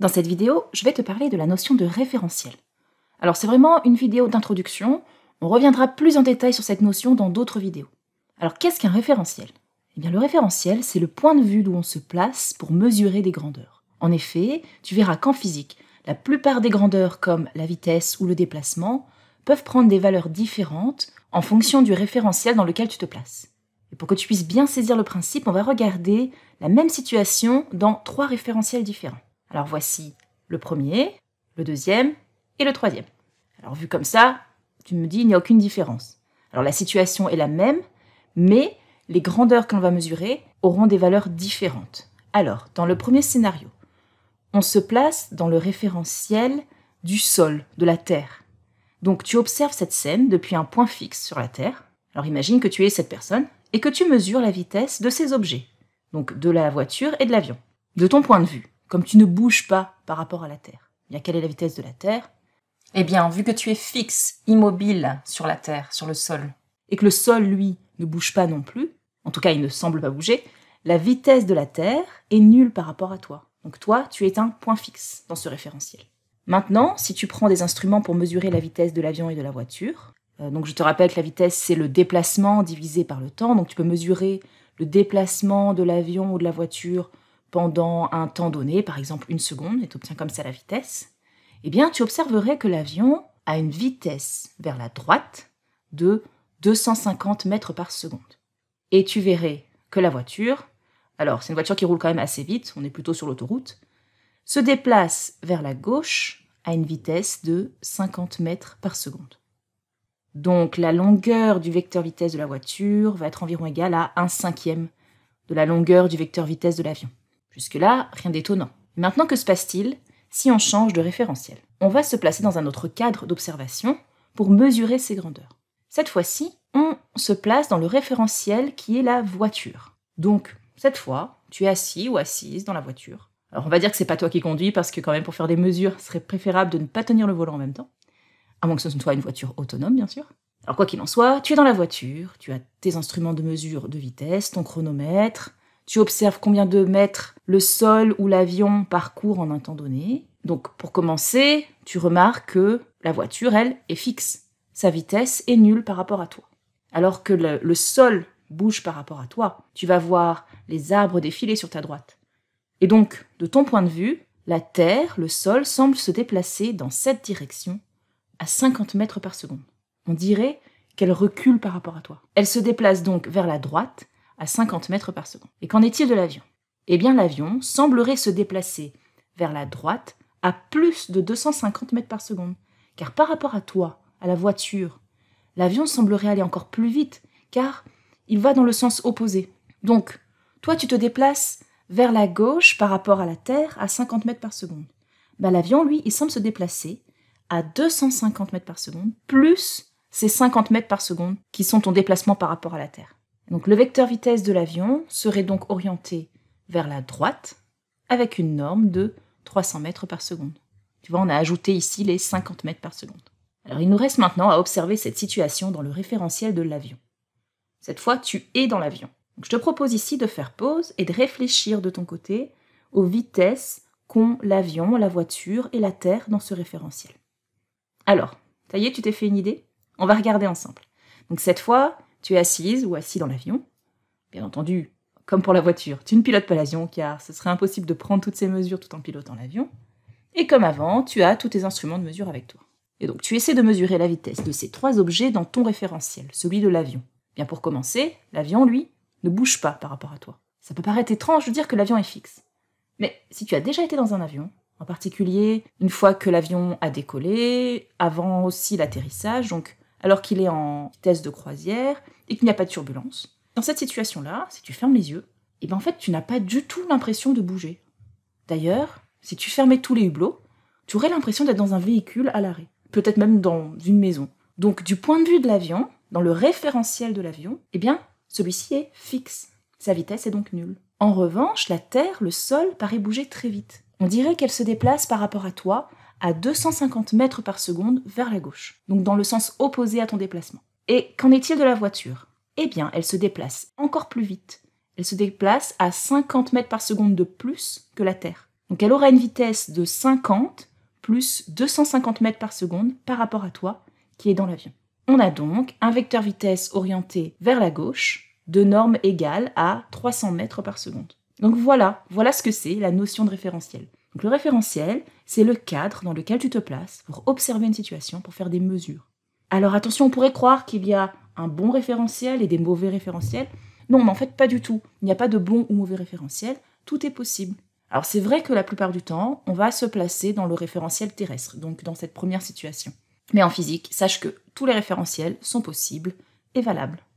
Dans cette vidéo, je vais te parler de la notion de référentiel. Alors c'est vraiment une vidéo d'introduction, on reviendra plus en détail sur cette notion dans d'autres vidéos. Alors qu'est-ce qu'un référentiel Eh bien le référentiel, c'est le point de vue d'où on se place pour mesurer des grandeurs. En effet, tu verras qu'en physique, la plupart des grandeurs comme la vitesse ou le déplacement peuvent prendre des valeurs différentes en fonction du référentiel dans lequel tu te places. Et pour que tu puisses bien saisir le principe, on va regarder la même situation dans trois référentiels différents. Alors voici le premier, le deuxième et le troisième. Alors vu comme ça, tu me dis, il n'y a aucune différence. Alors la situation est la même, mais les grandeurs qu'on va mesurer auront des valeurs différentes. Alors, dans le premier scénario, on se place dans le référentiel du sol, de la Terre. Donc tu observes cette scène depuis un point fixe sur la Terre. Alors imagine que tu es cette personne et que tu mesures la vitesse de ces objets, donc de la voiture et de l'avion, de ton point de vue comme tu ne bouges pas par rapport à la Terre. Bien, quelle est la vitesse de la Terre Eh bien, vu que tu es fixe, immobile sur la Terre, sur le sol, et que le sol, lui, ne bouge pas non plus, en tout cas, il ne semble pas bouger, la vitesse de la Terre est nulle par rapport à toi. Donc toi, tu es un point fixe dans ce référentiel. Maintenant, si tu prends des instruments pour mesurer la vitesse de l'avion et de la voiture, euh, donc je te rappelle que la vitesse, c'est le déplacement divisé par le temps, donc tu peux mesurer le déplacement de l'avion ou de la voiture pendant un temps donné, par exemple une seconde, et tu obtiens comme ça la vitesse, eh bien tu observerais que l'avion a une vitesse vers la droite de 250 mètres par seconde. Et tu verrais que la voiture, alors c'est une voiture qui roule quand même assez vite, on est plutôt sur l'autoroute, se déplace vers la gauche à une vitesse de 50 mètres par seconde. Donc la longueur du vecteur vitesse de la voiture va être environ égale à 1 cinquième de la longueur du vecteur vitesse de l'avion. Jusque-là, rien d'étonnant. Maintenant, que se passe-t-il si on change de référentiel On va se placer dans un autre cadre d'observation pour mesurer ces grandeurs. Cette fois-ci, on se place dans le référentiel qui est la voiture. Donc, cette fois, tu es assis ou assise dans la voiture. Alors, on va dire que c'est pas toi qui conduis parce que quand même pour faire des mesures, ce serait préférable de ne pas tenir le volant en même temps. À moins que ce ne soit une voiture autonome, bien sûr. Alors quoi qu'il en soit, tu es dans la voiture, tu as tes instruments de mesure de vitesse, ton chronomètre, tu observes combien de mètres le sol ou l'avion parcourt en un temps donné. Donc pour commencer, tu remarques que la voiture, elle, est fixe. Sa vitesse est nulle par rapport à toi. Alors que le, sol bouge par rapport à toi. Tu vas voir les arbres défiler sur ta droite. Et donc, de ton point de vue, la Terre, le sol, semble se déplacer dans cette direction à 50 mètres par seconde. On dirait qu'elle recule par rapport à toi. Elle se déplace donc vers la droite à 50 mètres par seconde. Et qu'en est-il de l'avion Eh bien, l'avion semblerait se déplacer vers la droite à plus de 250 mètres par seconde. Car par rapport à toi, à la voiture, l'avion semblerait aller encore plus vite, car il va dans le sens opposé. Donc, toi, tu te déplaces vers la gauche par rapport à la Terre à 50 mètres par seconde. Bah, l'avion, lui, il semble se déplacer à 250 mètres par seconde, plus ces 50 mètres par seconde qui sont ton déplacement par rapport à la Terre. Donc le vecteur vitesse de l'avion serait donc orienté vers la droite avec une norme de 300 mètres par seconde. Tu vois, on a ajouté ici les 50 mètres par seconde. Alors il nous reste maintenant à observer cette situation dans le référentiel de l'avion. Cette fois, tu es dans l'avion. je te propose ici de faire pause et de réfléchir de ton côté aux vitesses qu'ont l'avion, la voiture et la Terre dans ce référentiel. Alors, ça y est, tu t'es fait une idée On va regarder ensemble. Donc cette fois, tu es assise ou assis dans l'avion. Bien entendu, comme pour la voiture, tu ne pilotes pas l'avion car ce serait impossible de prendre toutes ces mesures tout en pilotant l'avion. Et comme avant, tu as tous tes instruments de mesure avec toi. Et donc tu essaies de mesurer la vitesse de ces trois objets dans ton référentiel, celui de l'avion. Bien pour commencer, l'avion, lui, ne bouge pas par rapport à toi. Ça peut paraître étrange de dire que l'avion est fixe. Mais si tu as déjà été dans un avion, en particulier une fois que l'avion a décollé, avant aussi l'atterrissage, donc alors qu'il est en vitesse de croisière et qu'il n'y a pas de turbulence. Dans cette situation-là, si tu fermes les yeux, eh ben, en fait, tu n'as pas du tout l'impression de bouger. D'ailleurs, si tu fermais tous les hublots, tu aurais l'impression d'être dans un véhicule à l'arrêt, peut-être même dans une maison. Donc, du point de vue de l'avion, dans le référentiel de l'avion, eh bien, celui-ci est fixe. Sa vitesse est donc nulle. En revanche, la Terre, le sol, paraît bouger très vite. On dirait qu'elle se déplace par rapport à toi à 250 mètres par seconde vers la gauche, donc dans le sens opposé à ton déplacement. Et qu'en est-il de la voiture Eh bien, elle se déplace encore plus vite. Elle se déplace à 50 mètres par seconde de plus que la Terre. Donc elle aura une vitesse de 50 plus 250 mètres par seconde par rapport à toi qui est dans l'avion. On a donc un vecteur vitesse orienté vers la gauche de norme égale à 300 mètres par seconde. Donc voilà, voilà ce que c'est la notion de référentiel. Donc le référentiel, c'est le cadre dans lequel tu te places pour observer une situation, pour faire des mesures. Alors attention, on pourrait croire qu'il y a un bon référentiel et des mauvais référentiels. Non, mais en fait, pas du tout. Il n'y a pas de bon ou mauvais référentiel. Tout est possible. Alors c'est vrai que la plupart du temps, on va se placer dans le référentiel terrestre, donc dans cette première situation. Mais en physique, sache que tous les référentiels sont possibles et valables.